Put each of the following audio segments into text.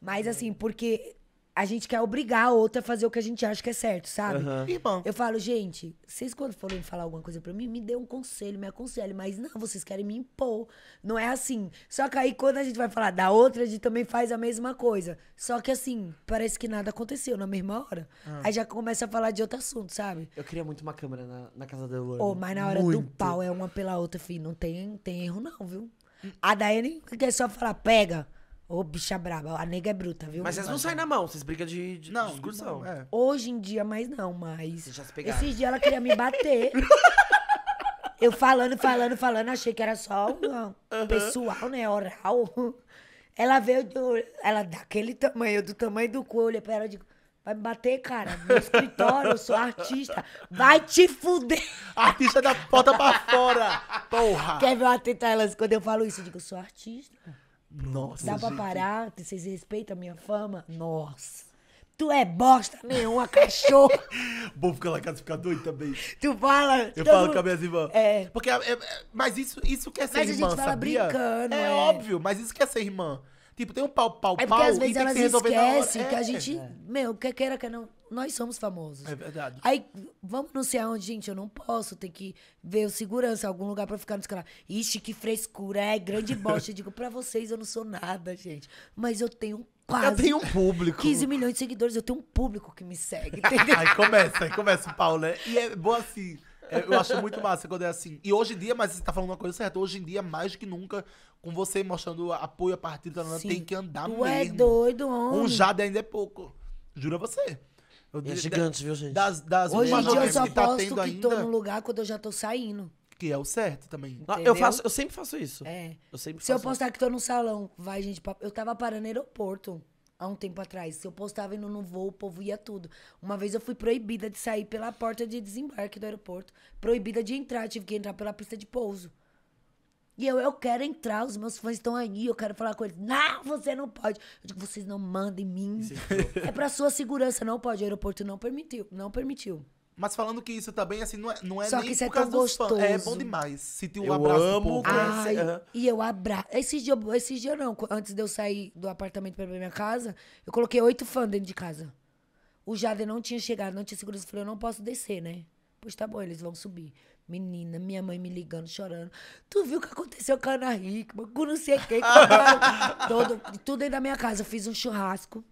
Mas uhum. assim, porque a gente quer obrigar a outra a fazer o que a gente acha que é certo, sabe? Uhum. E bom. Eu falo, gente, vocês quando forem falar alguma coisa pra mim, me dê um conselho, me aconselhe, mas não, vocês querem me impor. Não é assim. Só que aí quando a gente vai falar da outra, a gente também faz a mesma coisa. Só que assim, parece que nada aconteceu na mesma hora. Ah. Aí já começa a falar de outro assunto, sabe? Eu queria muito uma câmera na, na casa da Luana. Oh, mas na hora muito. do pau é uma pela outra, filho. Não tem, tem erro, não, viu? A Daiane quer é só falar, pega. Ô, bicha braba, a nega é bruta, viu? Mas vocês não saem na mão, vocês brigam de, de não, discussão. Não, é. Hoje em dia, mais não, mas. Vocês já se pegaram. Esses dias ela queria me bater. eu falando, falando, falando, achei que era só pessoal, né? Oral. Ela veio, do, ela daquele tamanho, do tamanho do cu, pra ela e Vai me bater, cara. no escritório, eu sou artista. Vai te fuder. Artista da porta pra fora. Porra. Quer ver eu atentar elas quando eu falo isso? Eu digo, eu sou artista. Nossa. Dá pra gente. parar? Que vocês respeitam a minha fama? Nossa. Tu é bosta nenhuma, cachorro. Bom ficar lá casa ficar doido também. Tu fala. Eu falo mundo... com a minha irmã. É. Porque, é, é, mas isso, isso quer ser mas irmã, a gente fala sabia? brincando. É, é, óbvio, mas isso quer ser irmã. Tipo, tem um pau, pau, pau. É porque às vezes elas esquecem que a é. gente. É. Meu, quer queira, quer não. Nós somos famosos. É verdade. Aí, vamos anunciar onde, gente, eu não posso. Tem que ver o segurança, algum lugar pra ficar nos canal. Ixi, que frescura, é grande bosta. eu digo, pra vocês eu não sou nada, gente. Mas eu tenho quase. Eu tenho um público. 15 milhões de seguidores, eu tenho um público que me segue, aí começa, aí começa o pau, né? E é bom assim. É, eu acho muito massa quando é assim. E hoje em dia, mas você tá falando uma coisa certa, hoje em dia, mais do que nunca, com você mostrando apoio a partir da né, tem que andar tu é mesmo. é doido, homem. Um jada ainda é pouco. Jura você. Eu, é gigante, viu, gente? Das, das hoje em dia eu só tá que tá que ainda, no lugar quando eu já tô saindo. Que é o certo também. Ah, eu, faço, eu sempre faço isso. É. Eu sempre Se eu postar isso. que tô no salão, vai, gente. Eu tava parando no aeroporto há um tempo atrás. Se eu postava indo no voo, o povo ia tudo. Uma vez eu fui proibida de sair pela porta de desembarque do aeroporto. Proibida de entrar, tive que entrar pela pista de pouso. E eu, eu quero entrar, os meus fãs estão aí, eu quero falar com eles. Não, você não pode. Eu digo, vocês não mandem mim. é pra sua segurança, não pode. O aeroporto não permitiu, não permitiu. Mas falando que isso também, assim, não é, não é Só nem que isso é por é causa dos gostoso. fãs. É bom demais. Sentir o Eu abraço do amo, povo. Ai, E eu abraço. Esses dias, esses dias não, antes de eu sair do apartamento pra ir minha casa, eu coloquei oito fãs dentro de casa. O Jader não tinha chegado, não tinha segurança. Eu falei, eu não posso descer, né? Pois tá bom, eles vão subir. Menina, minha mãe me ligando, chorando. Tu viu o que aconteceu com a Ana Rica? com não sei quem. Todo, tudo dentro da minha casa. Eu fiz um churrasco.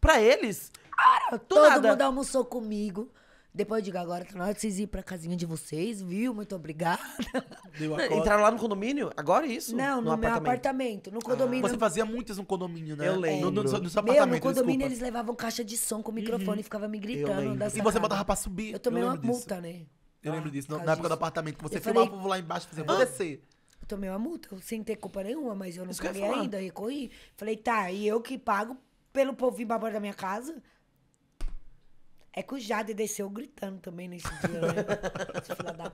Pra eles? Cara, Todo mundo almoçou comigo. Depois eu digo, agora tá na hora de vocês ir pra casinha de vocês, viu? Muito obrigada. Deu a Entraram lá no condomínio? Agora é isso? Não, no, no meu apartamento. No condomínio. Ah, você fazia muitas no condomínio, né? Eu lembro. No, no, no, no meu, no condomínio desculpa. eles levavam caixa de som com o microfone uhum. e ficavam me gritando. E você botava pra subir. Eu tomei eu uma disso. multa, né? Eu lembro disso, ah, na, época disso. do apartamento, que você eu filmava o povo lá embaixo, ah, fazia, vou descer. Eu tomei uma multa, sem ter culpa nenhuma, mas eu não Isso paguei ainda, recorri. Falei, tá, e eu que pago pelo povo vir pra da minha casa? É que o Jade desceu gritando também nesse dia, né? Esse filho da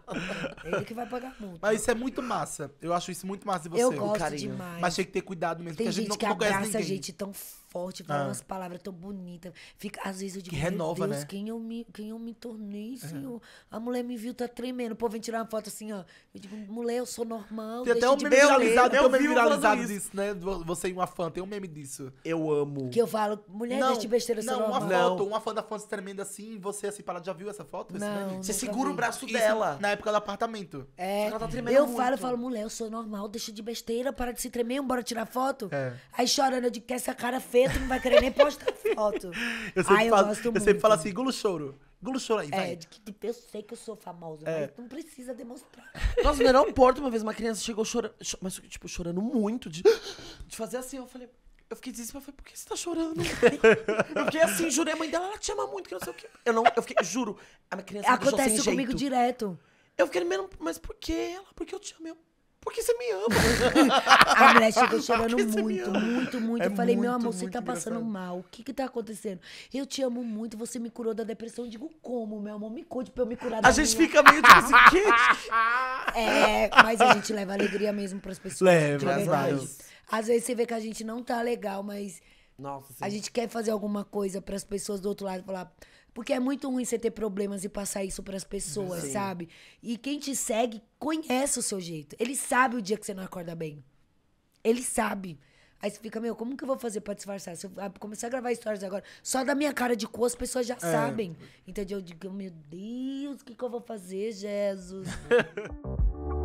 Ele que vai pagar multa. Mas isso é muito massa. Eu acho isso muito massa de você. Eu gosto demais. Mas tem que ter cuidado mesmo, Tem porque a gente, não que não conhece abraça ninguém. a gente tão forte, fala ah. umas palavras tão bonitas. Fica, às vezes eu digo, que renova, Deus, né? quem eu me, quem eu me tornei, senhor? Uhum. A mulher me viu, tá tremendo. O povo vem tirar uma foto assim, ó. Eu digo, mulher, eu sou normal. Tem até um meme viralizado, eu um meme viralizado disso, isso. né? Você e uma fã, tem um meme disso. Eu amo. Que eu falo, mulher, não, deixa de besteira, não, Uma foto, não. uma fã da foto tremenda assim, você assim, para já viu essa foto? Não, você segura vi. o braço isso dela. Na época do apartamento. É. Ela tá tremendo Eu muito. falo, eu falo, mulher, eu sou normal, deixa de besteira, para de se tremer, bora tirar foto. É. Aí chorando, eu digo, que essa cara feia dentro, não vai querer nem postar foto. Eu sempre, Ai, eu falo, eu sempre falo assim, gulo choro. gulo choro aí, é, vai. É, tipo, eu sei que eu sou famosa, É. mas não precisa demonstrar. Nossa, no aeroporto, uma vez uma criança chegou chorando, mas tipo, chorando muito, de, de fazer assim, eu falei, eu fiquei desesperada, eu falei, por que você tá chorando? Eu fiquei assim, jurei, a mãe dela, ela te ama muito, que não sei o quê. Eu não, eu fiquei, juro, a minha criança me deixou Acontece sem comigo jeito. direto. Eu fiquei, mesmo, mas por quê? Ela, porque eu te amei. Porque você me ama. a mulher chegou chorando muito, muito, muito. É eu falei, muito, meu amor, você tá engraçado. passando mal. O que que tá acontecendo? Eu te amo muito, você me curou da depressão. Eu digo, como, meu amor? Me conte pra eu me curar da A gente fica meio tipo assim, que... É, mas a gente leva alegria mesmo pras pessoas. Leva, Às vezes você vê que a gente não tá legal, mas... Nossa, a gente quer fazer alguma coisa para as pessoas do outro lado falar, porque é muito ruim você ter problemas e passar isso para as pessoas, Sim. sabe? E quem te segue conhece o seu jeito. Ele sabe o dia que você não acorda bem. Ele sabe. Aí você fica, meu, como que eu vou fazer pra disfarçar? Se eu ah, começar a gravar stories agora, só da minha cara de cor, as pessoas já é. sabem. Entendeu? Eu digo, meu Deus, o que, que eu vou fazer, Jesus?